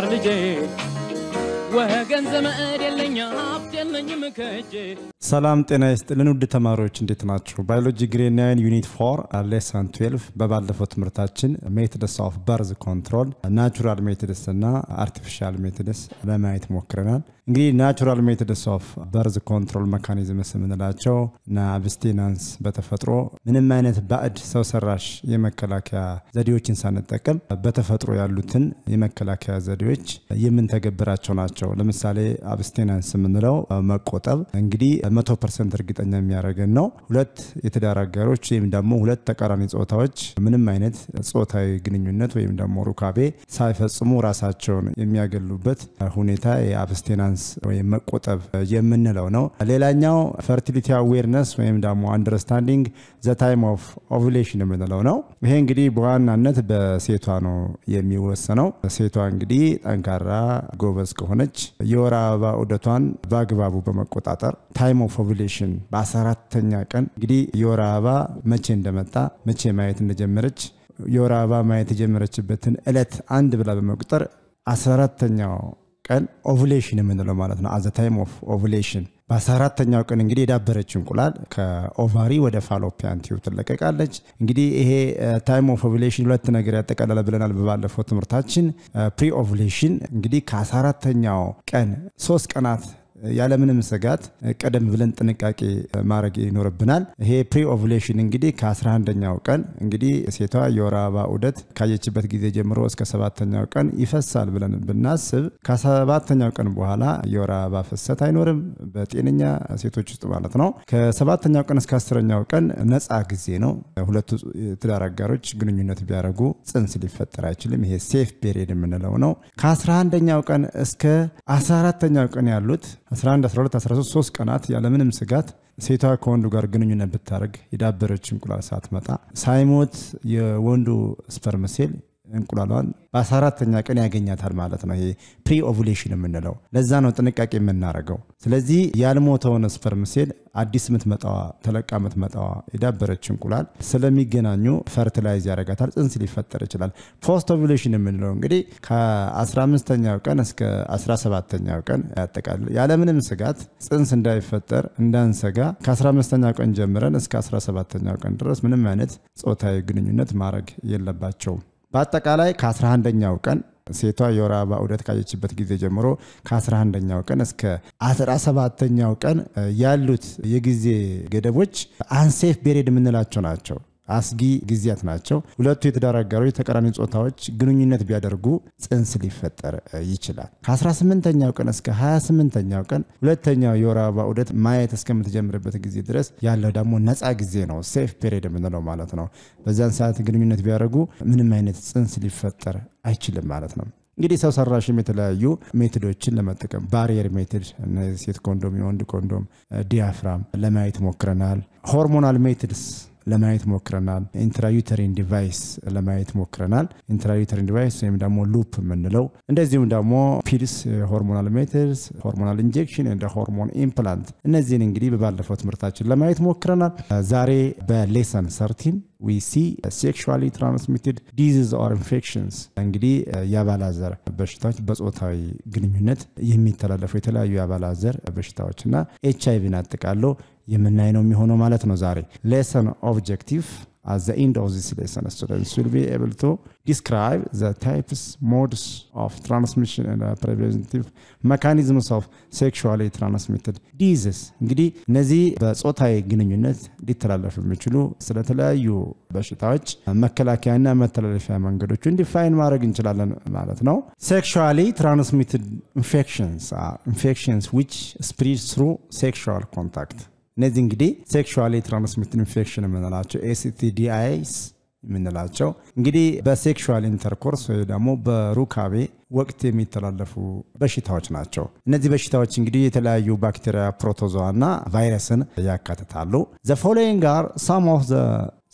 ማር ልጄ ወገን ዘመድ የለኝ ሀብት የለኝም ከእጄ። ሰላም ጤና ይስጥልን ውድ ተማሪዎች እንዴት ናቸው ባዮሎጂ ግሬድ ናይን ዩኒት ፎር ሌሰን 12 በባለፈው ትምህርታችን ሜትደስ ኦፍ በርዝ ኮንትሮል ናቹራል ሜትደስ እና አርቲፊሻል ሜትደስ ለማየት ሞክረናል። እንግዲህ ናቹራል ሜትድስ ኦፍ በርዝ ኮንትሮል መካኒዝምስ የምንላቸው እና አብስቴናንስ በተፈጥሮ ምንም አይነት ባዕድ ሰው ሰራሽ የመከላከያ ዘዴዎችን ሳንጠቀም በተፈጥሮ ያሉትን የመከላከያ ዘዴዎች የምንተገብራቸው ናቸው። ለምሳሌ አብስቴናንስ የምንለው መቆጠብ እንግዲህ መቶ ፐርሰንት እርግጠኛ የሚያደርገን ነው። ሁለት የትዳር አጋሮች ወይም ደግሞ ሁለት ተቃራኒ ጾታዎች ምንም አይነት ጾታዊ ግንኙነት ወይም ደግሞ ሩካቤ ሳይፈጽሙ ራሳቸውን የሚያገሉበት ሁኔታ የአብስቴናንስ ፋይናንስ ወይም መቆጠብ የምንለው ነው። ሌላኛው ፈርቲሊቲ አዌርነስ ወይም ደግሞ አንደርስታንዲንግ ዘ ታይም ኦፍ ኦቭሌሽን የምንለው ነው። ይሄ እንግዲህ በዋናነት በሴቷ ነው የሚወሰነው። ሴቷ እንግዲህ ጠንካራ ጎበዝ ከሆነች የወር አበባ ዑደቷን በአግባቡ በመቆጣጠር ታይም ኦፍ ኦቭሌሽን በ14ተኛ ቀን እንግዲህ የወር አበባ መቼ እንደመጣ መቼ ማየት እንደጀመረች የወር አበባ ማየት የጀመረችበትን ዕለት አንድ ብላ በመቁጠር 14 ቀን ኦቭሌሽን የምንለው ማለት ነው አዘ ታይም ኦፍ ኦቭሌሽን በአስራ ቀን እንግዲህ የዳበረች እንቁላል ከኦቫሪ ወደ ፋሎፒያን ቲዩብ ትለቀቃለች። እንግዲህ ይሄ ታይም ኦፍ ኦቭሌሽን ሁለት ነገር ያጠቃልላል ብለናል በባለፈው ትምህርታችን። ፕሪ uh, ኦቭሌሽን እንግዲህ ከአስራ ቀን ሶስት ቀናት ያለምንም ስጋት ቀደም ብለን ጥንቃቄ ማድረግ ይኖርብናል። ይሄ ፕሪ ኦቭሌሽን እንግዲህ ከ11ኛው ቀን እንግዲህ ሴቷ የወር አበባ ዑደት ካየችበት ጊዜ ጀምሮ እስከ ሰባተኛው ቀን ይፈሳል ብለን ብናስብ ከሰባተኛው ቀን በኋላ የወር አበባ ፍሰት አይኖርም፣ በጤነኛ ሴቶች ውስጥ ማለት ነው። ከሰባተኛው ቀን እስከ አስረኛው ቀን ነፃ ጊዜ ነው። ሁለቱ ትዳር አጋሮች ግንኙነት ቢያደርጉ ጽንስ ሊፈጠር አይችልም። ይሄ ሴፍ ፔሪድ የምንለው ነው። ከ11ኛው ቀን እስከ 14ኛው ቀን ያሉት 11፣ 12፣ 13 3 ቀናት ያለምንም ስጋት ሴቷ ከወንዱ ጋር ግንኙነት ብታደርግ የዳበረች እንቁላል ሳትመጣ ሳይሞት የወንዱ ስፐርም ሴል እንቁላሏን በአስራ ተኛ ቀን ያገኛታል ማለት ነው። ይሄ ፕሪ ኦቭሌሽን የምንለው ለዛ ነው ጥንቃቄ የምናደርገው። ስለዚህ ያልሞተውን ስፐርም ሴል አዲስ ምትመጣዋ ተለቃ ምትመጣዋ የዳበረች እንቁላል ስለሚገናኙ ፈርትላይዝ ያደርጋታል፣ ጽንስ ሊፈጠር ይችላል። ፖስት ኦቭሌሽን የምንለው እንግዲህ ከ15ኛው ቀን እስከ 17ኛው ቀን ያጠቃል። ያለምንም ስጋት ጽንስ እንዳይፈጠር እንዳንሰጋ ከ15ኛው ቀን ጀምረን እስከ 17ኛው ቀን ድረስ ምንም አይነት ጾታዊ ግንኙነት ማድረግ የለባቸውም። በአጠቃላይ ከ11ኛው ቀን ሴቷ የወር አበባ ዑደት ካየችበት ጊዜ ጀምሮ ከ11ኛው ቀን እስከ 17ኛው ቀን ያሉት የጊዜ ገደቦች አንሴፍ ቤሬድ የምንላቸው ናቸው። አስጊ ጊዜያት ናቸው። ሁለቱ የትዳር አጋሮች ተቃራኒ ጾታዎች ግንኙነት ቢያደርጉ ጽንስ ሊፈጠር ይችላል። ከ18ኛው ቀን እስከ 28ኛው ቀን ሁለተኛው የወር አበባ ዑደት ማየት እስከምትጀምርበት ጊዜ ድረስ ያለው ደግሞ ነፃ ጊዜ ነው፣ ሴፍ ፔሪድ የምንለው ማለት ነው። በዚያን ሰዓት ግንኙነት ቢያደርጉ ምንም አይነት ጽንስ ሊፈጠር አይችልም ማለት ነው። እንግዲህ ሰው ሰራሽም የተለያዩ ሜቶዶችን ለመጠቀም ባሪየር ሜቶድ፣ ሴት ኮንዶም፣ የወንድ ኮንዶም፣ ዲያፍራም ለማየት ሞክረናል። ሆርሞናል ሜቶድስ ለማየት ሞክረናል። ኢንትራዩተሪን ዲቫይስ ለማየት ሞክረናል። ኢንትራዩተሪን ዲቫይስ ወይም ደግሞ ሉፕ የምንለው እንደዚሁም ደግሞ ፒልስ፣ ሆርሞናል ሜትርስ፣ ሆርሞናል ኢንጀክሽን እንደ ሆርሞን ኢምፕላንት እነዚህን እንግዲህ በባለፈው ትምህርታችን ለማየት ሞክረናል። ዛሬ በሌሰን ሰርቲን ዊ ሲ ሴክሹዋሊ ትራንስሚትድ ዲዚዝ ኦር ኢንፌክሽንስ እንግዲህ የአባላዘር በሽታዎች በጾታዊ ግንኙነት የሚተላለፉ የተለያዩ የአባላዘር በሽታዎች እና ኤች አይቪን አጠቃለው የምናይ ነው የሚሆነው ማለት ነው ዛሬ ሌሰን ኦብጀክቲቭ at the end of this lesson, students will be able to describe the types, modes of transmission and uh, preventive mechanisms of sexually transmitted diseases. እንግዲህ እነዚህ በጾታዊ ግንኙነት ሊተላለፉ የሚችሉ ስለተለያዩ በሽታዎች መከላከያና መተላለፊያ መንገዶቹን ዲፋይን ማድረግ እንችላለን ማለት ነው። ሴክሹአሊ ትራንስሚትድ ኢንፌክሽንስ ኢንፌክሽንስ ዊች ስፕሪድ ትሩ ሴክሹአል ኮንታክት እነዚህ እንግዲህ ሴክሹዋሊ ትራንስሚት ኢንፌክሽን የምንላቸው ኤሲቲዲአይስ የምንላቸው እንግዲህ በሴክሹዋል ኢንተርኮርስ ወይ ደግሞ በሩካቤ ወቅት የሚተላለፉ በሽታዎች ናቸው። እነዚህ በሽታዎች እንግዲህ የተለያዩ ባክቴሪያ፣ ፕሮቶዞዋ እና ቫይረስን ያካትታሉ። ዘ ፎሎዊንግ አር ሳም ኦፍ ዘ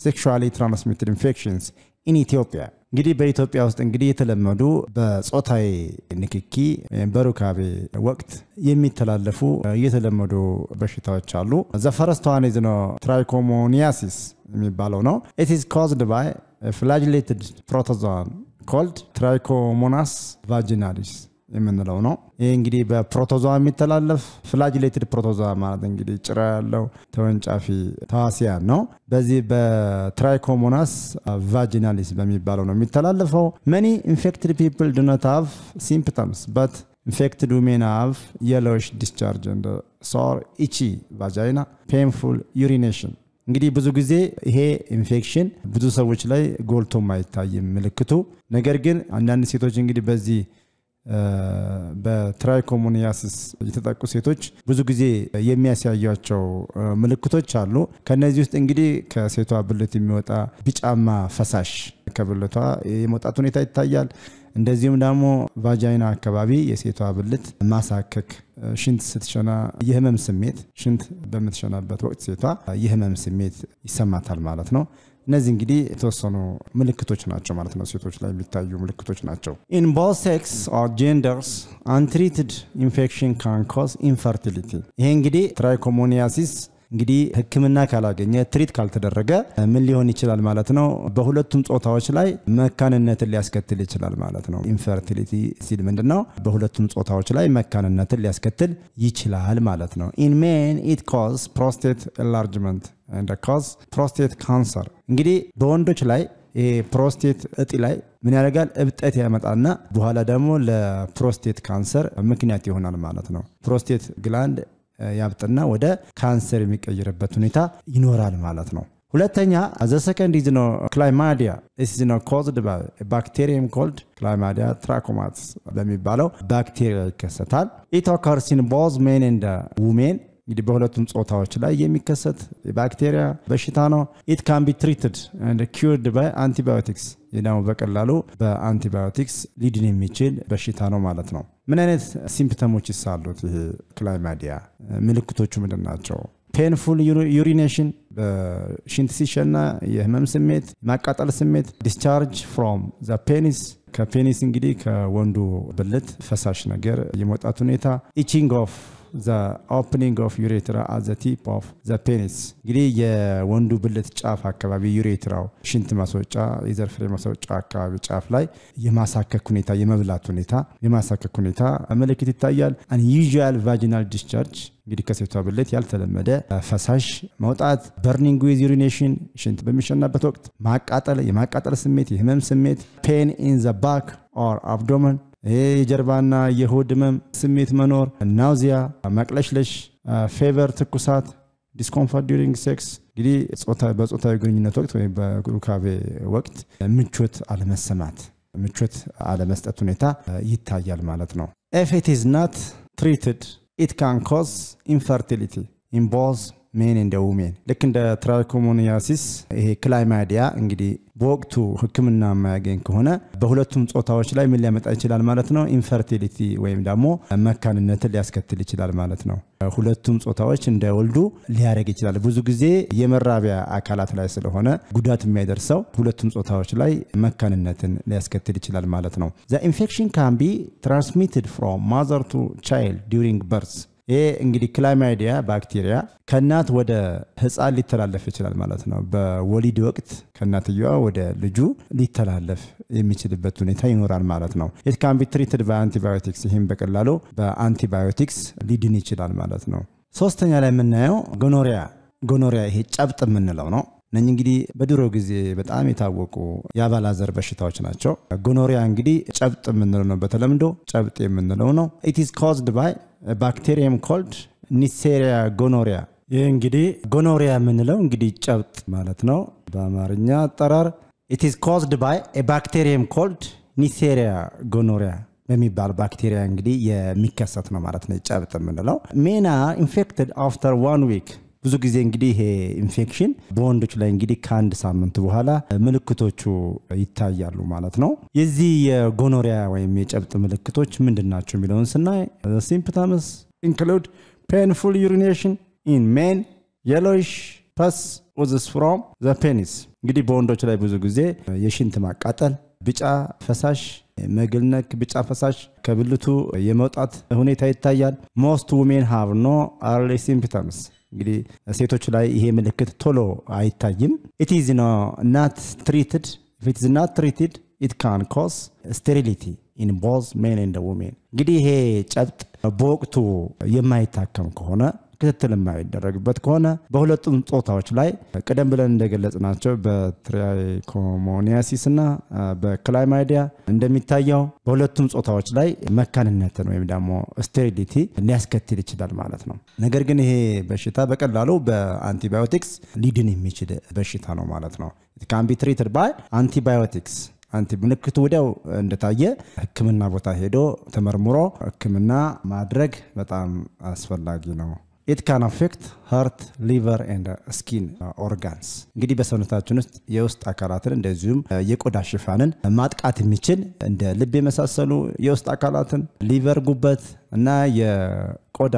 ሴክሹዋሊ ትራንስሚትድ ኢንፌክሽንስ ኢን ኢትዮጵያ እንግዲህ በኢትዮጵያ ውስጥ እንግዲህ የተለመዱ በጾታዊ ንክኪ በሩካቤ ወቅት የሚተላለፉ የተለመዱ በሽታዎች አሉ። ዘ ፈረስት ዋን ነው ትራይኮሞኒያሲስ የሚባለው ነው። ኢት ኢዝ ኮዝድ ባይ ፍላጅሌትድ ፕሮቶዛን ኮልድ ትራይኮሞናስ ቫጂናሊስ የምንለው ነው። ይህ እንግዲህ በፕሮቶዛ የሚተላለፍ ፍላጅሌትድ ፕሮቶዛ ማለት እንግዲህ ጭራ ያለው ተወንጫፊ ተዋሲያን ነው። በዚህ በትራይኮሞናስ ቫጂናሊስ በሚባለው ነው የሚተላለፈው። መኒ ኢንፌክትድ ፒፕል ድነት ሀቭ ሲምፕተምስ በት ኢንፌክትድ ዊሜን ሀቭ የሎሽ ዲስቻርጅ እንደ ሶር ኢቺ ቫጃይና ፔንፉል ዩሪኔሽን እንግዲህ ብዙ ጊዜ ይሄ ኢንፌክሽን ብዙ ሰዎች ላይ ጎልቶም አይታይም ምልክቱ። ነገር ግን አንዳንድ ሴቶች እንግዲህ በዚህ በትራይኮሞኒያሲስ የተጠቁ ሴቶች ብዙ ጊዜ የሚያሳያቸው ምልክቶች አሉ። ከነዚህ ውስጥ እንግዲህ ከሴቷ ብልት የሚወጣ ቢጫማ ፈሳሽ ከብልቷ የመውጣት ሁኔታ ይታያል። እንደዚሁም ደግሞ ቫጃይና አካባቢ የሴቷ ብልት ማሳከክ፣ ሽንት ስትሸና የህመም ስሜት፣ ሽንት በምትሸናበት ወቅት ሴቷ የህመም ስሜት ይሰማታል ማለት ነው። እነዚህ እንግዲህ የተወሰኑ ምልክቶች ናቸው ማለት ነው፣ ሴቶች ላይ የሚታዩ ምልክቶች ናቸው። ኢን ቦዝ ሴክስ ኦር ጀንደርስ አንትሪትድ ኢንፌክሽን ካን ኮዝ ኢንፈርቲሊቲ። ይሄ እንግዲህ ትራይኮሞኒያሲስ እንግዲህ ህክምና ካላገኘ ትሪት ካልተደረገ ምን ሊሆን ይችላል ማለት ነው? በሁለቱም ጾታዎች ላይ መካንነትን ሊያስከትል ይችላል ማለት ነው። ኢንፈርቲሊቲ ሲል ምንድን ነው? በሁለቱም ጾታዎች ላይ መካንነትን ሊያስከትል ይችላል ማለት ነው። ኢን ሜን ኢት ኮዝ ፕሮስቴት ኤንላርጅመንት እንደ ኮዝ ፕሮስቴት ካንሰር እንግዲህ በወንዶች ላይ ፕሮስቴት እጢ ላይ ምን ያደርጋል? እብጠት ያመጣና በኋላ ደግሞ ለፕሮስቴት ካንሰር ምክንያት ይሆናል ማለት ነው። ፕሮስቴት ግላንድ ያብጥና ወደ ካንሰር የሚቀይርበት ሁኔታ ይኖራል ማለት ነው። ሁለተኛ ዘ ሰከንድ ኢዝ ኖ ክላይማዲያ ኢስ ኖ ኮዝድ ባይ ባክቴሪየም ኮልድ ክላይማዲያ ትራኮማትስ በሚባለው ባክቴሪያ ይከሰታል። ኢት ኦከርስ ኢን ቦዝ ሜን ኤንድ ውሜን እንግዲህ በሁለቱም ጾታዎች ላይ የሚከሰት የባክቴሪያ በሽታ ነው። ኢት ካን ቢ ትሪትድ ኤንድ ኪርድ ባይ አንቲባዮቲክስ ደግሞ በቀላሉ በአንቲባዮቲክስ ሊድን የሚችል በሽታ ነው ማለት ነው። ምን አይነት ሲምፕተሞች ይሳሉት? ይህ ክላይማዲያ ምልክቶቹ ምንድን ናቸው? ፔንፉል ዩሪኔሽን በሽንት ሲሸና የህመም ስሜት፣ ማቃጠል ስሜት፣ ዲስቻርጅ ፍሮም ዘ ፔኒስ ከፔኒስ እንግዲህ ከወንዱ ብልት ፈሳሽ ነገር የመውጣት ሁኔታ፣ ኢቺንግ ኦፍ the opening of urethra at the tip of the penis እንግዲህ የወንዱ ብልት ጫፍ አካባቢ ዩሬትራው ሽንት ማስወጫ የዘር ፍሬ ማስወጫ አካባቢ ጫፍ ላይ የማሳከክ ሁኔታ የመብላት ሁኔታ የማሳከክ ሁኔታ ምልክት ይታያል። አንዩዥዋል ቫጂናል ዲስቻርጅ እንግዲህ ከሴቷ ብልት ያልተለመደ ፈሳሽ መውጣት፣ በርኒንግ ዊዝ ዩሪኔሽን ሽንት በሚሸናበት ወቅት ማቃጠል፣ የማቃጠል ስሜት፣ የህመም ስሜት፣ ፔን ኢን ዘ ባክ ኦር አብዶመን ይሄ የጀርባና የሆድ ህመም ስሜት መኖር፣ ናውዚያ፣ መቅለሽለሽ፣ ፌቨር፣ ትኩሳት፣ ዲስኮምፈርት ዲሪንግ ሴክስ እንግዲህ በፆታዊ ግንኙነት ወቅት ወይም በሩካቤ ወቅት ምቾት አለመሰማት ምቾት አለመስጠት ሁኔታ ይታያል ማለት ነው። ኢፍ ኢት ኢዝ ናት ትሪትድ ኢት ካን ኮዝ ኢንፈርቲሊቲ ኢን ቦዝ ሜን እንደ ውሜን ልክ እንደ ትራይኮሞኒያሲስ ይሄ ክላይማዲያ እንግዲህ በወቅቱ ህክምና የማያገኝ ከሆነ በሁለቱም ጾታዎች ላይ ምን ሊያመጣ ይችላል ማለት ነው? ኢንፈርቲሊቲ ወይም ደግሞ መካንነትን ሊያስከትል ይችላል ማለት ነው። ሁለቱም ጾታዎች እንዳይወልዱ ሊያደርግ ይችላል። ብዙ ጊዜ የመራቢያ አካላት ላይ ስለሆነ ጉዳት የሚያደርሰው ሁለቱም ጾታዎች ላይ መካንነትን ሊያስከትል ይችላል ማለት ነው። ዘ ኢንፌክሽን ካን ቢ ትራንስሚትድ ፍሮም ማዘር ቱ ቻይልድ ዲሪንግ በርስ ይሄ እንግዲህ ክላማይዲያ ባክቴሪያ ከእናት ወደ ህፃን ሊተላለፍ ይችላል ማለት ነው። በወሊድ ወቅት ከእናትየዋ ወደ ልጁ ሊተላለፍ የሚችልበት ሁኔታ ይኖራል ማለት ነው። ኢት ካን ቢ ትሪትድ በአንቲባዮቲክስ ይህም በቀላሉ በአንቲባዮቲክስ ሊድን ይችላል ማለት ነው። ሶስተኛ ላይ የምናየው ጎኖሪያ ጎኖሪያ ይሄ ጨብጥ የምንለው ነው። እነኚህ እንግዲህ በድሮ ጊዜ በጣም የታወቁ የአባላዘር በሽታዎች ናቸው። ጎኖሪያ እንግዲህ ጨብጥ የምንለው ነው፣ በተለምዶ ጨብጥ የምንለው ነው። ኢትስ ኮዝድ ባይ ባክቴሪየም ኮልድ ኒሴሪያ ጎኖሪያ። ይህ እንግዲህ ጎኖሪያ የምንለው እንግዲህ ጨብጥ ማለት ነው። በአማርኛ አጠራር ኢትስ ኮዝድ ባይ ባክቴሪየም ኮልድ ኒሴሪያ ጎኖሪያ በሚባል ባክቴሪያ እንግዲህ የሚከሰት ነው ማለት ነው። ጨብጥ የምንለው ሜና ኢንፌክትድ አፍተር ዋን ዊክ ብዙ ጊዜ እንግዲህ ይሄ ኢንፌክሽን በወንዶች ላይ እንግዲህ ከአንድ ሳምንት በኋላ ምልክቶቹ ይታያሉ ማለት ነው። የዚህ የጎኖሪያ ወይም የጨብጥ ምልክቶች ምንድን ናቸው የሚለውን ስናይ ሲምፕተምስ ኢንክሉድ ፔንፉል ዩሪኔሽን ኢን ሜን የሎሽ ፐስ ኡዝስ ፍሮም ዘ ፔኒስ። እንግዲህ በወንዶች ላይ ብዙ ጊዜ የሽንት ማቃጠል፣ ቢጫ ፈሳሽ መግልነክ ቢጫ ፈሳሽ ከብልቱ የመውጣት ሁኔታ ይታያል። ሞስት ውሜን ሃቭ ኖ አርሊ ሲምፕተምስ እንግዲህ ሴቶች ላይ ይሄ ምልክት ቶሎ አይታይም ኢትዝ ናት ትሪትድ ኢትዝ ናት ትሪትድ ኢት ካን ኮስ ስቴሪሊቲ ኢን ቦዝ ሜን ኤንድ ውሜን እንግዲህ ይሄ ጨብጥ በወቅቱ የማይታከም ከሆነ ክትትል የማይደረግበት ከሆነ በሁለቱም ጾታዎች ላይ ቀደም ብለን እንደገለጽ ናቸው በትራይኮሞኒያሲስ እና በክላይማይዲያ እንደሚታየው በሁለቱም ጾታዎች ላይ መካንነትን ወይም ደግሞ ስቴሪሊቲ ሊያስከትል ይችላል ማለት ነው። ነገር ግን ይሄ በሽታ በቀላሉ በአንቲባዮቲክስ ሊድን የሚችል በሽታ ነው ማለት ነው። ካን ቢ ትሪትድ ባይ አንቲባዮቲክስ አንቲ ምልክቱ ወዲያው እንደታየ ሕክምና ቦታ ሄዶ ተመርምሮ ሕክምና ማድረግ በጣም አስፈላጊ ነው። ኢት ካን አፌክት ሀርት ሊቨር ኤንድ ስኪን ኦርጋንስ እንግዲህ በሰውነታችን ውስጥ የውስጥ አካላትን እንደዚሁም uh, የቆዳ ሽፋንን ማጥቃት የሚችል እንደ ልብ የመሳሰሉ የውስጥ አካላትን ሊቨር፣ ጉበት እና የቆዳ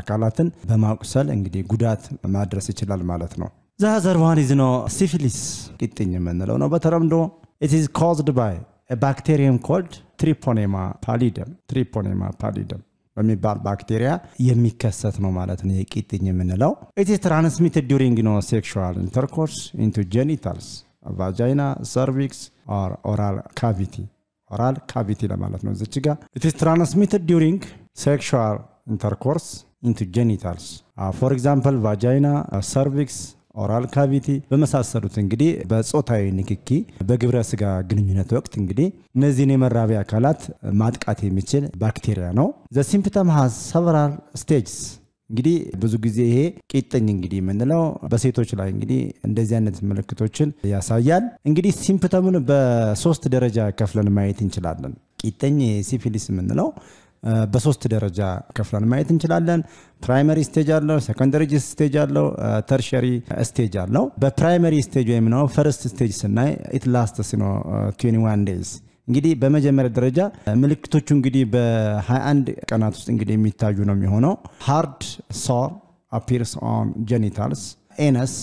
አካላትን በማቁሰል እንግዲህ ጉዳት ማድረስ ይችላል ማለት ነው። ዛዘርዋን ኢዝ ኖ ሲፊሊስ ቂጥኝ የምንለው ነው በተለምዶ ኢት ኢዝ ኮዝድ ባይ ባክቴሪየም ኮልድ ትሪፖኔማ ፓሊደም ትሪፖኔማ ፓሊደም በሚባል ባክቴሪያ የሚከሰት ነው ማለት ነው። የቂጥኝ የምንለው ኢት ትራንስሚትድ ዱሪንግ ኖ ሴክሹዋል ኢንተርኮርስ ኢንቱ ጄኒታልስ ቫጃይና ሰርቪክስ ኦር ኦራል ካቪቲ ኦራል ካቪቲ ለማለት ነው። እዚች ጋር ኢት ኢዝ ትራንስሚትድ ዱሪንግ ሴክሹዋል ኢንተርኮርስ ኢንቱ ጄኒታልስ ፎር ኤግዛምፕል ቫጃይና ሰርቪክስ ኦራል ካቪቲ በመሳሰሉት እንግዲህ በጾታዊ ንክኪ በግብረ ስጋ ግንኙነት ወቅት እንግዲህ እነዚህን የመራቢያ አካላት ማጥቃት የሚችል ባክቴሪያ ነው። ዘሲምፕተም ሀዝ ሰቨራል ስቴጅስ እንግዲህ ብዙ ጊዜ ይሄ ቂጥኝ እንግዲህ የምንለው በሴቶች ላይ እንግዲህ እንደዚህ አይነት ምልክቶችን ያሳያል። እንግዲህ ሲምፕተሙን በሶስት ደረጃ ከፍለን ማየት እንችላለን። ቂጥኝ ሲፊሊስ የምንለው በሶስት ደረጃ ከፍለን ማየት እንችላለን። ፕራይመሪ ስቴጅ አለው፣ ሰኮንደሪ ስቴጅ አለው፣ ተርሸሪ ስቴጅ አለው። በፕራይመሪ ስቴጅ ወይም ነው ፈርስት ስቴጅ ስናይ ኢት ላስት ሲኖ 21 ዴይዝ እንግዲህ በመጀመሪያ ደረጃ ምልክቶቹ እንግዲህ በ21 ቀናት ውስጥ እንግዲህ የሚታዩ ነው የሚሆነው ሃርድ ሶር አፒርስ ኦን ጀኒታልስ ኤነስ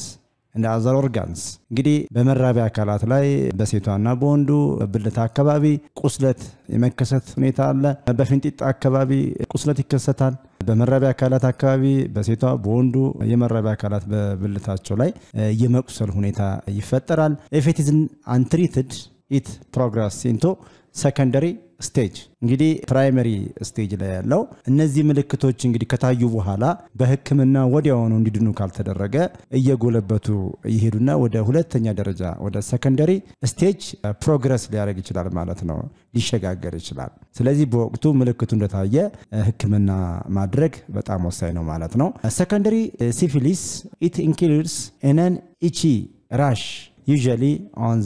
እንደ አዘር ኦርጋንስ እንግዲህ በመራቢያ አካላት ላይ በሴቷና በወንዱ ብልት አካባቢ ቁስለት የመከሰት ሁኔታ አለ። በፊንጢጣ አካባቢ ቁስለት ይከሰታል። በመራቢያ አካላት አካባቢ በሴቷ በወንዱ የመራቢያ አካላት በብልታቸው ላይ የመቁሰል ሁኔታ ይፈጠራል። ኤፌቲዝን አንትሪትድ ኢት ፕሮግረስ ኢንቶ ሰከንደሪ ስቴጅ እንግዲህ ፕራይመሪ ስቴጅ ላይ ያለው እነዚህ ምልክቶች እንግዲህ ከታዩ በኋላ በህክምና ወዲያውኑ እንዲድኑ ካልተደረገ እየጎለበቱ ይሄዱና ወደ ሁለተኛ ደረጃ ወደ ሰከንደሪ ስቴጅ ፕሮግረስ ሊያደርግ ይችላል ማለት ነው ሊሸጋገር ይችላል ስለዚህ በወቅቱ ምልክቱ እንደታየ ህክምና ማድረግ በጣም ወሳኝ ነው ማለት ነው ሰከንደሪ ሲፊሊስ ኢት ኢንክሉድስ ኢነን ኢቺ ራሽ ዩ on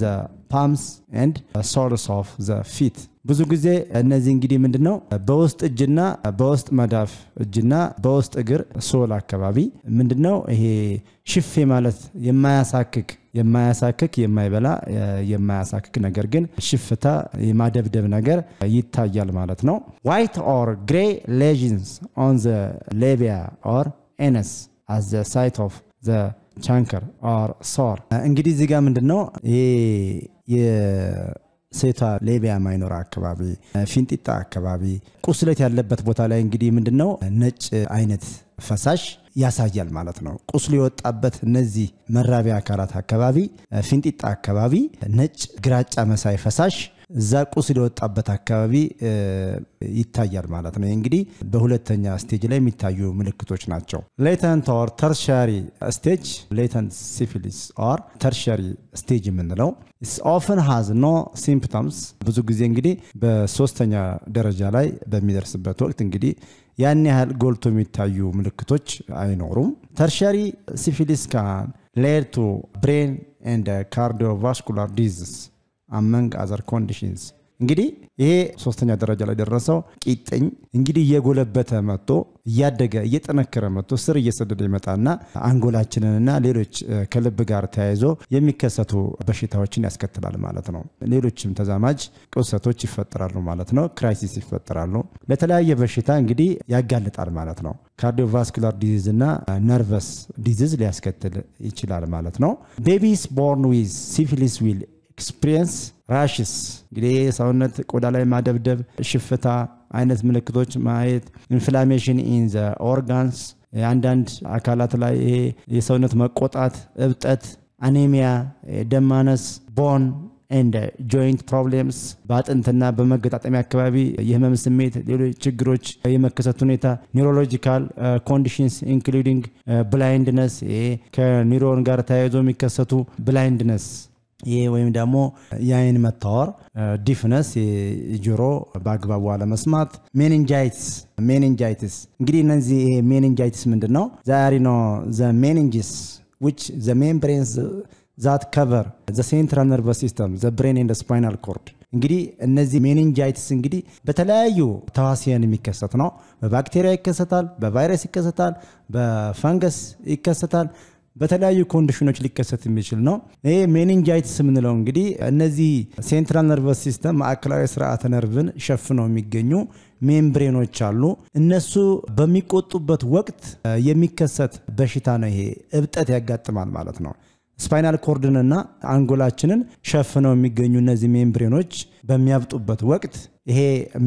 ፓምስ ኤንድ ሶልስ ኦፍ ዘ ፊት ብዙ ጊዜ እነዚህ እንግዲህ ምንድን ነው በውስጥ እጅና በውስጥ መዳፍ እጅና በውስጥ እግር ሶል አካባቢ ምንድን ነው ይሄ ሽፌ ማለት የማያሳክክ የማያሳክክ የማይበላ የማያሳክክ ነገር ግን ሽፍታ የማደብደብ ነገር ይታያል ማለት ነው። ዋይት ኦር ግሬ ሌዥንስ ኦን ዘ ሌቢያ ኦር ኤነስ ዘ ሳይት ኦፍ ዘ ቻንከር ኦር ሶር እንግዲህ እዚህ ጋር ምንድን ነው ይሄ የሴቷ ሌቢያ ማይኖር አካባቢ፣ ፊንጢጣ አካባቢ ቁስለት ያለበት ቦታ ላይ እንግዲህ ምንድን ነው ነጭ አይነት ፈሳሽ ያሳያል ማለት ነው። ቁስሉ የወጣበት እነዚህ መራቢያ አካላት አካባቢ፣ ፊንጢጣ አካባቢ ነጭ ግራጫ መሳይ ፈሳሽ እዛ ቁስል የወጣበት አካባቢ ይታያል ማለት ነው። እንግዲህ በሁለተኛ ስቴጅ ላይ የሚታዩ ምልክቶች ናቸው። ሌተንት ኦር ተርሻሪ ስቴጅ ሌተንት ሲፊሊስ ኦር ተርሻሪ ስቴጅ የምንለው ኦፍን ሃዝ ኖ ሲምፕቶምስ ብዙ ጊዜ እንግዲህ በሶስተኛ ደረጃ ላይ በሚደርስበት ወቅት እንግዲህ ያን ያህል ጎልቶ የሚታዩ ምልክቶች አይኖሩም። ተርሻሪ ሲፊሊስ ካን ሌድ ቱ ብሬን ኤንድ ካርዲዮቫስኩላር አመንግ አዘር ኮንዲሽንስ እንግዲህ ይሄ ሶስተኛ ደረጃ ላይ ደረሰው ቂጥኝ እንግዲህ እየጎለበተ መጥቶ እያደገ እየጠነከረ መጥቶ ስር እየሰደደ ይመጣና አንጎላችንንና ሌሎች ከልብ ጋር ተያይዞ የሚከሰቱ በሽታዎችን ያስከትላል ማለት ነው። ሌሎችም ተዛማጅ ቅውሰቶች ይፈጠራሉ ማለት ነው። ክራይሲስ ይፈጠራሉ። ለተለያየ በሽታ እንግዲህ ያጋልጣል ማለት ነው። ካርዲዮቫስኩላር ዲዚዝ እና ነርቨስ ዲዚዝ ሊያስከትል ይችላል ማለት ነው። ቤቢስ ቦርን ዊዝ ሲፊሊስ ዊል ኤክስፕሪንስ ራሽስ እንግዲህ ሰውነት ቆዳ ላይ ማደብደብ፣ ሽፍታ አይነት ምልክቶች ማየት፣ ኢንፍላሜሽን ኢን ዘ ኦርጋንስ አንዳንድ አካላት ላይ ይሄ የሰውነት መቆጣት፣ እብጠት፣ አኔሚያ፣ ደማነስ፣ ቦን ኤንድ ጆይንት ፕሮብሌምስ በአጥንትና በመገጣጠሚያ አካባቢ የህመም ስሜት፣ ሌሎች ችግሮች የመከሰት ሁኔታ፣ ኒውሮሎጂካል ኮንዲሽንስ ኢንክሉዲንግ ብላይንድነስ ከኒውሮን ጋር ተያይዞ የሚከሰቱ ብላይንድነስ ይህ ወይም ደግሞ የአይን መታወር፣ ዲፍነስ፣ የጆሮ በአግባቡ አለመስማት፣ ሜንንጃይትስ ሜንንጃይትስ እንግዲህ እነዚህ ይሄ ሜንንጃይትስ ምንድን ነው? ዛሪ ነው ዘ ሜንንጅስ ዊች ዘ ሜምብሬንስ ዛት ከቨር ዘ ሴንትራል ነርቨስ ሲስተም ዘ ብሬን ኤንድ ስፓይናል ኮርድ እንግዲህ እነዚህ ሜንንጃይትስ እንግዲህ በተለያዩ ተዋሲያን የሚከሰት ነው። በባክቴሪያ ይከሰታል፣ በቫይረስ ይከሰታል፣ በፈንገስ ይከሰታል። በተለያዩ ኮንዲሽኖች ሊከሰት የሚችል ነው። ይሄ ሜኒንጃይትስ የምንለው እንግዲህ እነዚህ ሴንትራል ነርቨስ ሲስተም ማዕከላዊ ስርዓተ ነርቭን ሸፍነው የሚገኙ ሜምብሬኖች አሉ። እነሱ በሚቆጡበት ወቅት የሚከሰት በሽታ ነው። ይሄ እብጠት ያጋጥማል ማለት ነው። ስፓይናል ኮርድንና አንጎላችንን ሸፍነው የሚገኙ እነዚህ ሜምብሬኖች በሚያብጡበት ወቅት ይሄ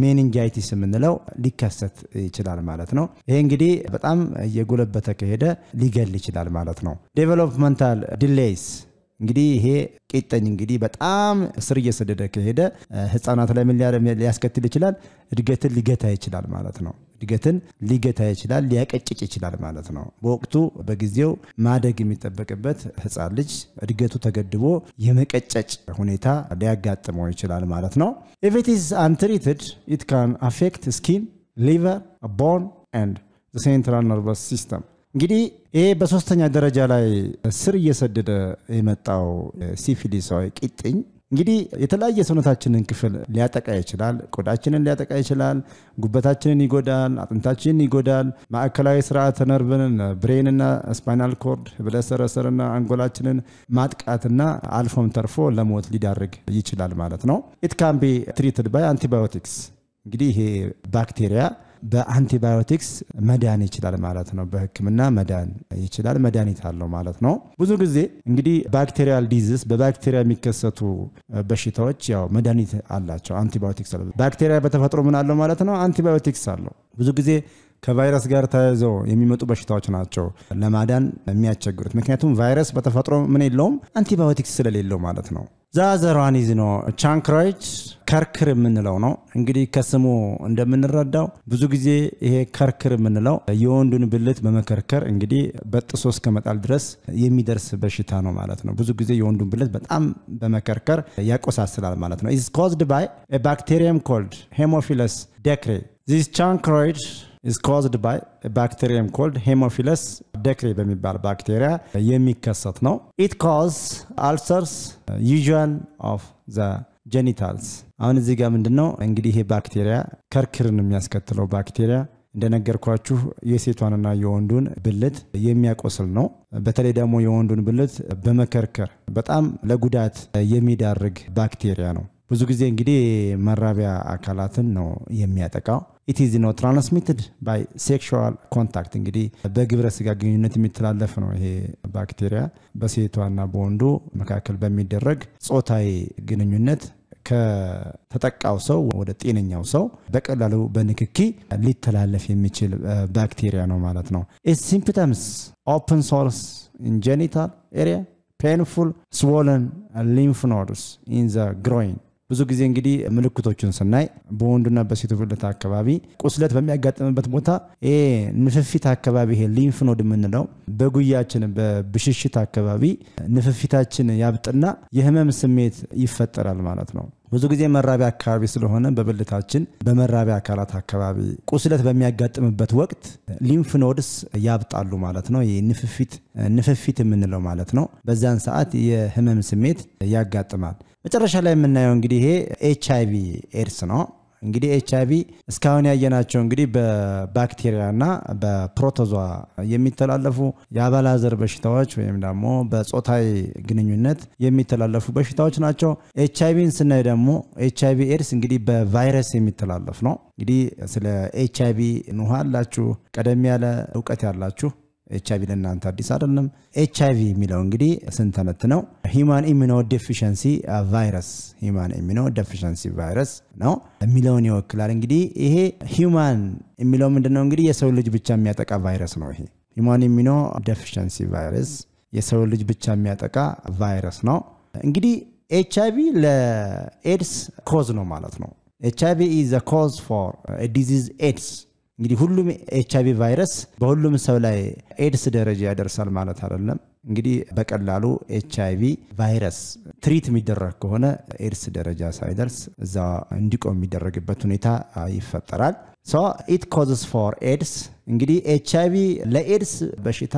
ሜኒንጃይቲስ የምንለው ሊከሰት ይችላል ማለት ነው። ይሄ እንግዲህ በጣም እየጎለበተ ከሄደ ሊገል ይችላል ማለት ነው። ዴቨሎፕመንታል ዲሌይስ እንግዲህ ይሄ ቂጠኝ እንግዲህ በጣም ስር እየሰደደ ከሄደ ህፃናት ላይ ምን ሊያስከትል ይችላል? እድገትን ሊገታ ይችላል ማለት ነው። እድገትን ሊገታ ይችላል፣ ሊያቀጭጭ ይችላል ማለት ነው። በወቅቱ በጊዜው ማደግ የሚጠበቅበት ህፃን ልጅ እድገቱ ተገድቦ የመቀጨጭ ሁኔታ ሊያጋጥመው ይችላል ማለት ነው። ኢፍ ኢት ኢዝ አንትሪትድ ኢት ካን አፌክት ስኪን፣ ሊቨር፣ ቦን ኤንድ ሴንትራል ነርቨስ ሲስተም እንግዲህ ይሄ በሶስተኛ ደረጃ ላይ ስር እየሰደደ የመጣው ሲፊሊሳዊ ቂጥኝ እንግዲህ የተለያየ ሰውነታችንን ክፍል ሊያጠቃ ይችላል። ቆዳችንን ሊያጠቃ ይችላል። ጉበታችንን ይጎዳል። አጥንታችንን ይጎዳል። ማዕከላዊ ስርዓተ ነርቭን፣ ብሬንና ስፓይናል ኮርድ፣ ህብለሰረሰርና አንጎላችንን ማጥቃትና አልፎም ተርፎ ለሞት ሊዳርግ ይችላል ማለት ነው። ኢት ካን ቢ ትሪትድ ባይ አንቲባዮቲክስ። እንግዲህ ይሄ ባክቴሪያ በአንቲባዮቲክስ መዳን ይችላል ማለት ነው። በህክምና መዳን ይችላል፣ መድኃኒት አለው ማለት ነው። ብዙ ጊዜ እንግዲህ ባክቴሪያል ዲዝስ በባክቴሪያ የሚከሰቱ በሽታዎች ያው መድኃኒት አላቸው፣ አንቲባዮቲክስ ባክቴሪያ በተፈጥሮ ምን አለው ማለት ነው? አንቲባዮቲክስ አለው። ብዙ ጊዜ ከቫይረስ ጋር ተያይዘው የሚመጡ በሽታዎች ናቸው ለማዳን የሚያስቸግሩት። ምክንያቱም ቫይረስ በተፈጥሮ ምን የለውም አንቲባዮቲክስ ስለሌለው ማለት ነው። ዛዘሯኒዝ ነው ቻንክሮች ከርክር የምንለው ነው። እንግዲህ ከስሙ እንደምንረዳው ብዙ ጊዜ ይሄ ከርክር የምንለው የወንዱን ብልት በመከርከር እንግዲህ በጥሶ እስከ መጣል ድረስ የሚደርስ በሽታ ነው ማለት ነው። ብዙ ጊዜ የወንዱን ብልት በጣም በመከርከር ያቆሳስላል ማለት ነው። ኢዝ ኮዝድ ባይ ባክቴሪየም ኮልድ ሄሞፊለስ ደክሬ ዚስ ቻንክሮይድ is ኮዝድ by a bacterium called Haemophilus በሚባል ባክቴሪያ የሚከሰት ነው። it cause ulcers uh, usual of the genitals። አሁን እዚህ ጋር ምንድን ነው እንግዲህ ይሄ ባክቴሪያ ከርክርን የሚያስከትለው ባክቴሪያ እንደነገርኳችሁ የሴቷንና የወንዱን ብልት የሚያቆስል ነው። በተለይ ደግሞ የወንዱን ብልት በመከርከር በጣም ለጉዳት የሚዳርግ ባክቴሪያ ነው። ብዙ ጊዜ እንግዲህ መራቢያ አካላትን ነው የሚያጠቃው። ኢቲዝ ነው ትራንስሚትድ ባይ ሴክሹዋል ኮንታክት። እንግዲህ በግብረ ስጋ ግንኙነት የሚተላለፍ ነው ይሄ ባክቴሪያ በሴቷና በወንዱ መካከል በሚደረግ ጾታዊ ግንኙነት ከተጠቃው ሰው ወደ ጤነኛው ሰው በቀላሉ በንክኪ ሊተላለፍ የሚችል ባክቴሪያ ነው ማለት ነው። ሲምፕተምስ ኦፕን ሶርስ ኢንጀኒታል ኤሪያ ፔንፉል ስዎለን ሊምፍ ኖድስ ግሮይን ብዙ ጊዜ እንግዲህ ምልክቶቹን ስናይ በወንዱና በሴቱ ብልት አካባቢ ቁስለት በሚያጋጥምበት ቦታ ይሄ ንፍፊት አካባቢ ይሄ ሊንፍኖድ የምንለው በጉያችን በብሽሽት አካባቢ ንፍፊታችን ያብጥና የህመም ስሜት ይፈጠራል ማለት ነው። ብዙ ጊዜ መራቢያ አካባቢ ስለሆነ በብልታችን በመራቢያ አካላት አካባቢ ቁስለት በሚያጋጥምበት ወቅት ሊንፍኖድስ ያብጣሉ ማለት ነው። ንፍፊት ንፍፊት የምንለው ማለት ነው። በዛን ሰዓት የህመም ስሜት ያጋጥማል። መጨረሻ ላይ የምናየው እንግዲህ ይሄ ኤች አይቪ ኤድስ ነው። እንግዲህ ኤች እስካሁን ያየናቸው እንግዲህ በባክቴሪያና በፕሮቶዟ የሚተላለፉ የአባላዘር በሽታዎች ወይም ደግሞ በጾታዊ ግንኙነት የሚተላለፉ በሽታዎች ናቸው። ኤች ስናይ ደግሞ ኤች አይቪ ኤድስ እንግዲህ በቫይረስ የሚተላለፍ ነው። እንግዲህ ስለ ኤች አይቪ ንውሃ አላችሁ ቀደም ያለ እውቀት ያላችሁ ኤች አይቪ ለእናንተ አዲስ አይደለም። ኤች አይቪ የሚለው እንግዲህ ስንተነት ነው ሂማን ኢሚኖ ዴፊሽንሲ ቫይረስ ሂማን ኢሚኖ ዴፊሽንሲ ቫይረስ ነው የሚለውን ይወክላል። እንግዲህ ይሄ ሂማን የሚለው ምንድነው? እንግዲህ የሰው ልጅ ብቻ የሚያጠቃ ቫይረስ ነው። ይሄ ሂማን ኢሚኖ ዴፊሽንሲ ቫይረስ የሰው ልጅ ብቻ የሚያጠቃ ቫይረስ ነው። እንግዲህ ኤች አይቪ ለኤድስ ኮዝ ነው ማለት ነው። ኤች አይቪ ኢዝ ኮዝ ፎር ዲዚዝ ኤድስ እንግዲህ ሁሉም ኤች አይቪ ቫይረስ በሁሉም ሰው ላይ ኤድስ ደረጃ ያደርሳል ማለት አይደለም። እንግዲህ በቀላሉ ኤች አይቪ ቫይረስ ትሪት የሚደረግ ከሆነ ኤድስ ደረጃ ሳይደርስ እዛ እንዲቆም የሚደረግበት ሁኔታ ይፈጠራል። ሶ ኢት ኮዝስ ፎር ኤድስ እንግዲህ ኤች አይቪ ለኤድስ በሽታ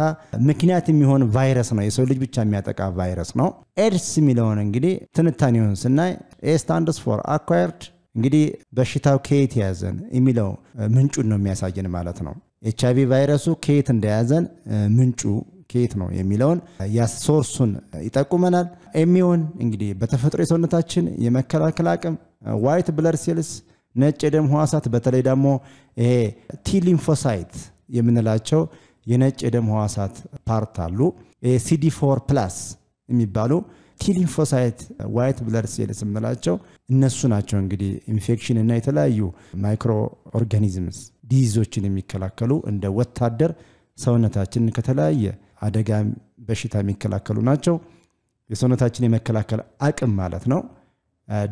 ምክንያት የሚሆን ቫይረስ ነው። የሰው ልጅ ብቻ የሚያጠቃ ቫይረስ ነው። ኤድስ የሚለውን እንግዲህ ትንታኔውን ስናይ ኤ ስታንድስ ፎር አኳርድ እንግዲህ በሽታው ከየት የያዘን የሚለው ምንጩን ነው የሚያሳየን ማለት ነው። ኤች አይቪ ቫይረሱ ከየት እንደያዘን ምንጩ ከየት ነው የሚለውን ያሶርሱን ይጠቁመናል። ኤሚውን እንግዲህ በተፈጥሮ የሰውነታችን የመከላከል አቅም ዋይት ብለድ ሴልስ፣ ነጭ የደም ህዋሳት በተለይ ደግሞ ይሄ ቲ ሊምፎሳይት የምንላቸው የነጭ የደም ህዋሳት ፓርት አሉ። ሲዲ ፎር ፕላስ የሚባሉ ቲሊንፎሳይት ዋይት ብለድ ሴልስ የምንላቸው እነሱ ናቸው እንግዲህ ኢንፌክሽን እና የተለያዩ ማይክሮ ኦርጋኒዝምስ ዲዚዞችን የሚከላከሉ እንደ ወታደር ሰውነታችንን ከተለያየ አደጋ በሽታ የሚከላከሉ ናቸው። የሰውነታችን የመከላከል አቅም ማለት ነው።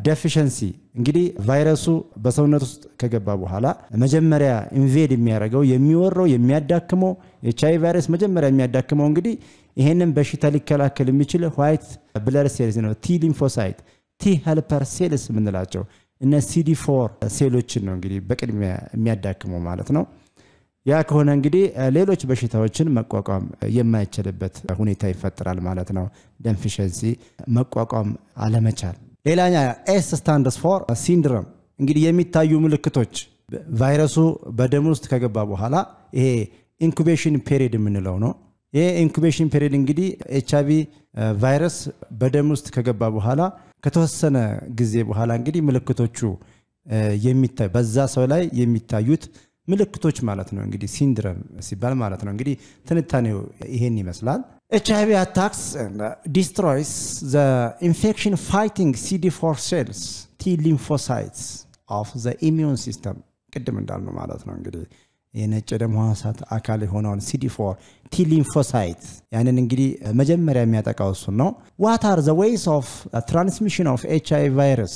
ደፊሸንሲ እንግዲህ ቫይረሱ በሰውነት ውስጥ ከገባ በኋላ መጀመሪያ ኢንቬድ የሚያደርገው የሚወረው የሚያዳክመው ኤች አይ ቫይረስ መጀመሪያ የሚያዳክመው እንግዲህ ይሄንን በሽታ ሊከላከል የሚችል ዋይት ብለር ሴልስ ነው። ቲ ሊምፎሳይት፣ ቲ ሄልፐር ሴልስ የምንላቸው እነ ሲዲ ፎር ሴሎችን ነው እንግዲህ በቅድሚያ የሚያዳክመው ማለት ነው። ያ ከሆነ እንግዲህ ሌሎች በሽታዎችን መቋቋም የማይችልበት ሁኔታ ይፈጠራል ማለት ነው። ደንፊሸንሲ መቋቋም አለመቻል። ሌላኛ ኤስ ስታንድስ ፎር ሲንድሮም እንግዲህ የሚታዩ ምልክቶች ቫይረሱ በደም ውስጥ ከገባ በኋላ ይሄ ኢንኩቤሽን ፔሪድ የምንለው ነው። ይሄ ኢንኩቤሽን ፔሪድ እንግዲህ ኤች አይቪ ቫይረስ በደም ውስጥ ከገባ በኋላ ከተወሰነ ጊዜ በኋላ እንግዲህ ምልክቶቹ የሚታዩ በዛ ሰው ላይ የሚታዩት ምልክቶች ማለት ነው እንግዲህ ሲንድረም ሲባል ማለት ነው እንግዲህ ትንታኔው ይሄን ይመስላል ኤች አይቪ አታክስ ዲስትሮይስ ዘ ኢንፌክሽን ፋይቲንግ ሲዲ ፎር ሴልስ ቲ ሊምፎሳይትስ ኦፍ ዘ ኢሚዩን ሲስተም ቅድም እንዳልነው ማለት ነው እንግዲህ የነጭ ደም ህዋሳት አካል የሆነውን ሲዲ4 ቲ ሊምፎሳይት ያንን እንግዲህ መጀመሪያ የሚያጠቃው እሱን ነው። ዋት አር ዘ ዌይስ ኦፍ ትራንስሚሽን ኦፍ ኤች አይ ቫይረስ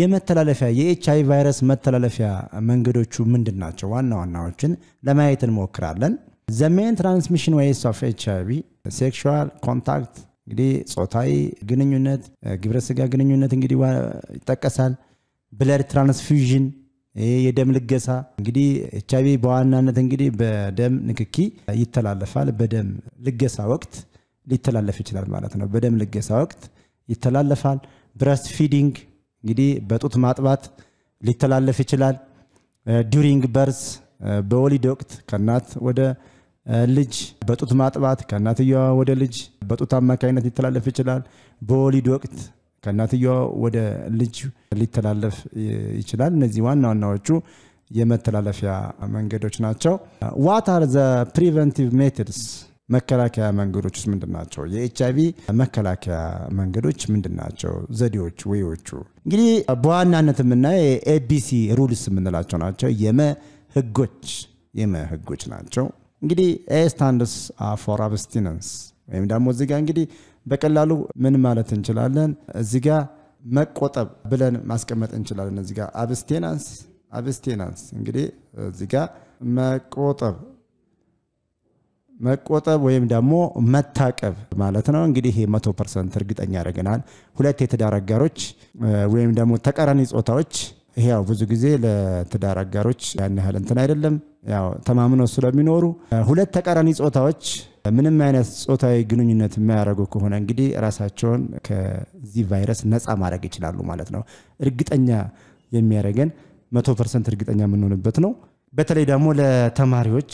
የመተላለፊያ የኤች አይ ቫይረስ መተላለፊያ መንገዶቹ ምንድን ናቸው? ዋና ዋናዎችን ለማየት እንሞክራለን። ዘ ሜን ትራንስሚሽን ዌይስ ኦፍ ኤች አይ ቪ ሴክሹዋል ኮንታክት እንግዲህ ጾታዊ ግንኙነት፣ ስጋ ግንኙነት እንግዲህ ይጠቀሳል። ብለድ ትራንስፊዥን የደም ልገሳ እንግዲህ ኤች አይቪ በዋናነት እንግዲህ በደም ንክኪ ይተላለፋል። በደም ልገሳ ወቅት ሊተላለፍ ይችላል ማለት ነው። በደም ልገሳ ወቅት ይተላለፋል። ብረስት ፊዲንግ እንግዲህ በጡት ማጥባት ሊተላለፍ ይችላል። ዱሪንግ በርስ በወሊድ ወቅት ከእናት ወደ ልጅ በጡት ማጥባት ከእናትየዋ ወደ ልጅ በጡት አማካኝነት ሊተላለፍ ይችላል። በወሊድ ወቅት ከእናትየዋ ወደ ልጅ ሊተላለፍ ይችላል። እነዚህ ዋና ዋናዎቹ የመተላለፊያ መንገዶች ናቸው። ዋት አር ዘ ፕሪቨንቲቭ ሜትድስ መከላከያ መንገዶች ውስጥ ምንድን ናቸው? የኤች አይቪ መከላከያ መንገዶች ምንድን ናቸው? ዘዴዎቹ ወዎቹ እንግዲህ በዋናነት የምናየው የኤቢሲ ሩልስ የምንላቸው ናቸው። የመ ህጎች የመ ህጎች ናቸው። እንግዲህ ኤ ስታንድስ ፎር አብስቲነንስ ወይም ደግሞ እዚጋ እንግዲህ በቀላሉ ምን ማለት እንችላለን? እዚ ጋ መቆጠብ ብለን ማስቀመጥ እንችላለን። እዚ ጋ አብስቴናንስ አብስቴናንስ እንግዲህ እዚ ጋ መቆጠብ መቆጠብ ወይም ደግሞ መታቀብ ማለት ነው። እንግዲህ ይሄ መቶ ፐርሰንት እርግጠኛ ያደርገናል። ሁለት የትዳር አጋሮች ወይም ደግሞ ተቃራኒ ጾታዎች ያው ብዙ ጊዜ ለትዳር አጋሮች ያን ያህል እንትን አይደለም፣ ያው ተማምነው ስለሚኖሩ ሁለት ተቃራኒ ጾታዎች ምንም አይነት ጾታዊ ግንኙነት የማያደርጉ ከሆነ እንግዲህ ራሳቸውን ከዚህ ቫይረስ ነፃ ማድረግ ይችላሉ ማለት ነው። እርግጠኛ የሚያደርገን መቶ ፐርሰንት እርግጠኛ የምንሆንበት ነው። በተለይ ደግሞ ለተማሪዎች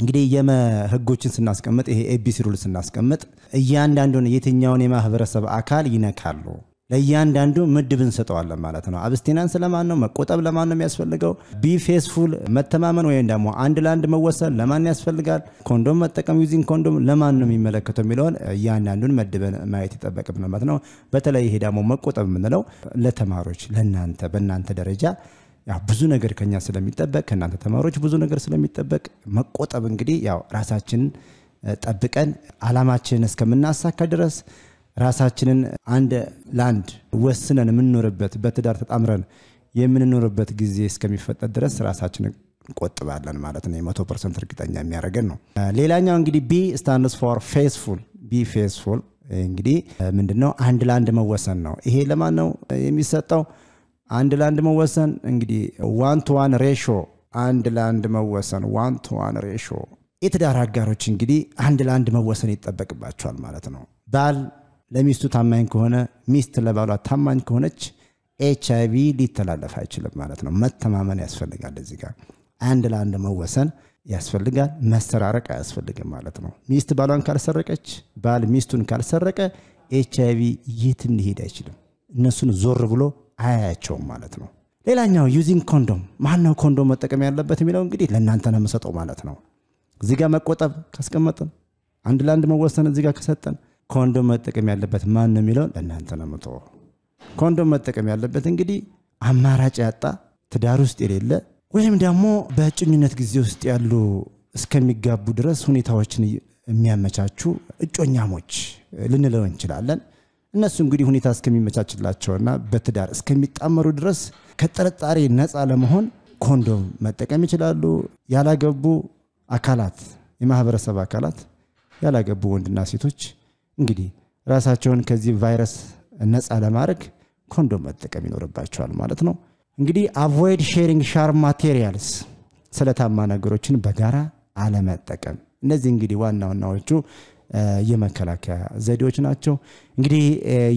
እንግዲህ የመህጎችን ህጎችን ስናስቀምጥ ይሄ ኤቢሲ ሩል ስናስቀምጥ እያንዳንዱን የትኛውን የማህበረሰብ አካል ይነካሉ ለእያንዳንዱ ምድብ እንሰጠዋለን ማለት ነው። አብስቲናንስ ለማን ነው? መቆጠብ ለማን ነው የሚያስፈልገው? ቢፌስፉል መተማመን ወይም ደግሞ አንድ ለአንድ መወሰን ለማን ያስፈልጋል? ኮንዶም መጠቀም ዩዚንግ ኮንዶም ለማን ነው የሚመለከተው የሚለውን እያንዳንዱን መድበን ማየት ይጠበቅብን ማለት ነው። በተለይ ይሄ ደግሞ መቆጠብ የምንለው ለተማሪዎች ለእናንተ በእናንተ ደረጃ ያው ብዙ ነገር ከኛ ስለሚጠበቅ ከእናንተ ተማሪዎች ብዙ ነገር ስለሚጠበቅ መቆጠብ እንግዲህ ያው ራሳችንን ጠብቀን አላማችንን እስከምናሳካ ድረስ ራሳችንን አንድ ለአንድ ወስነን የምንኖርበት በትዳር ተጣምረን የምንኖርበት ጊዜ እስከሚፈጠር ድረስ ራሳችንን እንቆጥባለን ማለት ነው። የመቶ ፐርሰንት እርግጠኛ የሚያደርገን ነው። ሌላኛው እንግዲህ ቢ ስታንድስ ፎር ፌስፉል ቢ ፌስፉል እንግዲህ ምንድነው አንድ ለአንድ መወሰን ነው። ይሄ ለማን ነው የሚሰጠው? አንድ ለአንድ መወሰን እንግዲህ ዋን ቱ ዋን ሬሾ አንድ ለአንድ መወሰን ዋን ቱ ዋን ሬሾ የትዳር አጋሮች እንግዲህ አንድ ለአንድ መወሰን ይጠበቅባቸዋል ማለት ነው። ባል ለሚስቱ ታማኝ ከሆነ ሚስት ለባሏ ታማኝ ከሆነች ኤች አይቪ ሊተላለፍ አይችልም ማለት ነው። መተማመን ያስፈልጋል። እዚህ ጋር አንድ ለአንድ መወሰን ያስፈልጋል። መሰራረቅ አያስፈልግም ማለት ነው። ሚስት ባሏን ካልሰረቀች፣ ባል ሚስቱን ካልሰረቀ ኤች አይቪ የትም ሊሄድ አይችልም። እነሱን ዞር ብሎ አያያቸውም ማለት ነው። ሌላኛው ዩዚንግ ኮንዶም፣ ማነው ኮንዶም መጠቀም ያለበት የሚለው እንግዲህ ለእናንተ ነው የምሰጠው ማለት ነው። እዚህ ጋር መቆጠብ ካስቀመጥን፣ አንድ ለአንድ መወሰን እዚህ ጋር ከሰጠን ኮንዶም መጠቀም ያለበት ማን ነው የሚለውን ለእናንተ ነው ምቶ ኮንዶም መጠቀም ያለበት እንግዲህ አማራጭ ያጣ ትዳር ውስጥ የሌለ ወይም ደግሞ በእጮኝነት ጊዜ ውስጥ ያሉ እስከሚጋቡ ድረስ ሁኔታዎችን የሚያመቻቹ እጮኛሞች ልንለው እንችላለን። እነሱ እንግዲህ ሁኔታ እስከሚመቻችላቸውና በትዳር እስከሚጣመሩ ድረስ ከጥርጣሬ ነፃ ለመሆን ኮንዶም መጠቀም ይችላሉ። ያላገቡ አካላት የማህበረሰብ አካላት ያላገቡ ወንድና ሴቶች እንግዲህ ራሳቸውን ከዚህ ቫይረስ ነፃ ለማድረግ ኮንዶም መጠቀም ይኖርባቸዋል ማለት ነው። እንግዲህ አቮይድ ሼሪንግ ሻር ማቴሪያልስ፣ ስለታማ ነገሮችን በጋራ አለመጠቀም። እነዚህ እንግዲህ ዋና ዋናዎቹ የመከላከያ ዘዴዎች ናቸው። እንግዲህ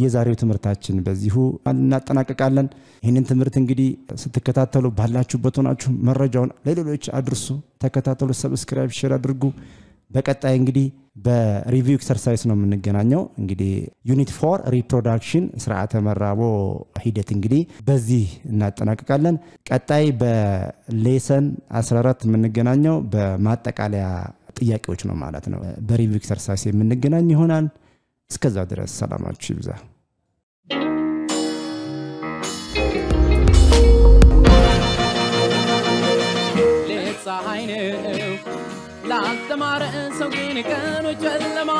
የዛሬው ትምህርታችን በዚሁ እናጠናቀቃለን። ይህንን ትምህርት እንግዲህ ስትከታተሉ ባላችሁበት ሆናችሁ መረጃውን ለሌሎች አድርሱ። ተከታተሉ፣ ሰብስክራይብ፣ ሼር አድርጉ። በቀጣይ እንግዲህ በሪቪው ኤክሰርሳይስ ነው የምንገናኘው። እንግዲህ ዩኒት ፎር ሪፕሮዳክሽን ስርዓተ መራቦ ሂደት እንግዲህ በዚህ እናጠናቀቃለን። ቀጣይ በሌሰን 14 የምንገናኘው በማጠቃለያ ጥያቄዎች ነው ማለት ነው። በሪቪው ኤክሰርሳይስ የምንገናኝ ይሆናል። እስከዛ ድረስ ሰላማችሁ ይብዛ። ያልተማረ ሰው ግን ቀኖች ጨለማ